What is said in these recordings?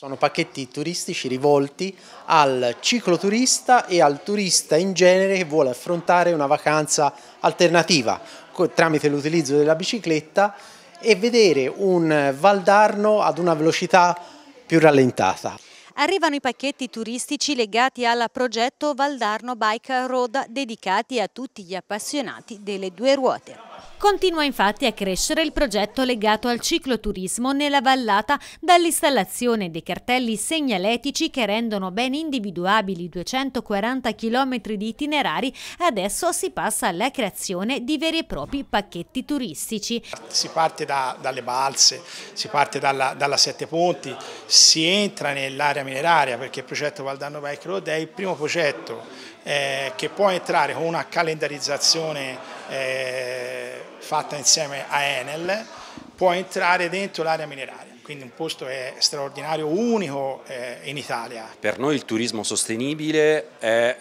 Sono pacchetti turistici rivolti al cicloturista e al turista in genere che vuole affrontare una vacanza alternativa tramite l'utilizzo della bicicletta e vedere un Valdarno ad una velocità più rallentata. Arrivano i pacchetti turistici legati al progetto Valdarno Bike Road dedicati a tutti gli appassionati delle due ruote. Continua infatti a crescere il progetto legato al cicloturismo nella vallata dall'installazione dei cartelli segnaletici che rendono ben individuabili 240 km di itinerari, adesso si passa alla creazione di veri e propri pacchetti turistici. Si parte da, dalle balze, si parte dalla, dalla Sette Ponti, si entra nell'area mineraria perché il progetto Valdanno Bike Road è il primo progetto eh, che può entrare con una calendarizzazione eh, fatta insieme a Enel, può entrare dentro l'area mineraria quindi un posto è straordinario, unico eh, in Italia. Per noi il turismo sostenibile è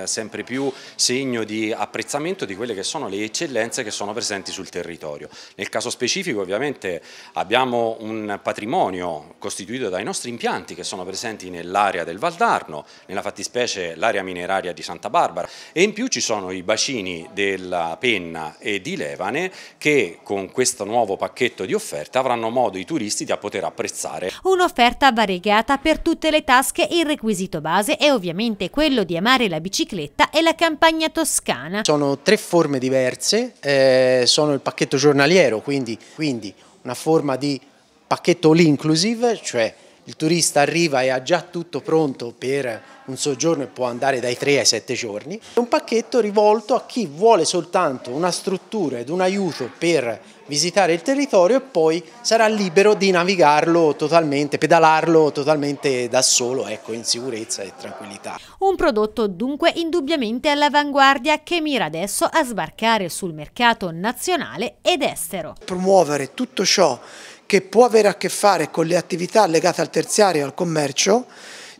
eh, sempre più segno di apprezzamento di quelle che sono le eccellenze che sono presenti sul territorio. Nel caso specifico ovviamente abbiamo un patrimonio costituito dai nostri impianti che sono presenti nell'area del Valdarno, nella fattispecie l'area mineraria di Santa Barbara e in più ci sono i bacini della Penna e di Levane che con questo nuovo pacchetto di offerte avranno modo i turisti di appoggio poter apprezzare. Un'offerta variegata per tutte le tasche, il requisito base è ovviamente quello di amare la bicicletta e la campagna toscana. Sono tre forme diverse, eh, sono il pacchetto giornaliero, quindi, quindi una forma di pacchetto all inclusive, cioè il turista arriva e ha già tutto pronto per un soggiorno può andare dai 3 ai 7 giorni, è un pacchetto rivolto a chi vuole soltanto una struttura ed un aiuto per visitare il territorio e poi sarà libero di navigarlo totalmente, pedalarlo totalmente da solo, ecco, in sicurezza e tranquillità. Un prodotto dunque indubbiamente all'avanguardia che mira adesso a sbarcare sul mercato nazionale ed estero. Promuovere tutto ciò che può avere a che fare con le attività legate al terziario e al commercio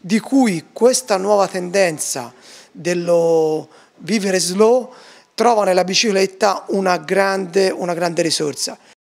di cui questa nuova tendenza dello vivere slow trova nella bicicletta una grande, una grande risorsa.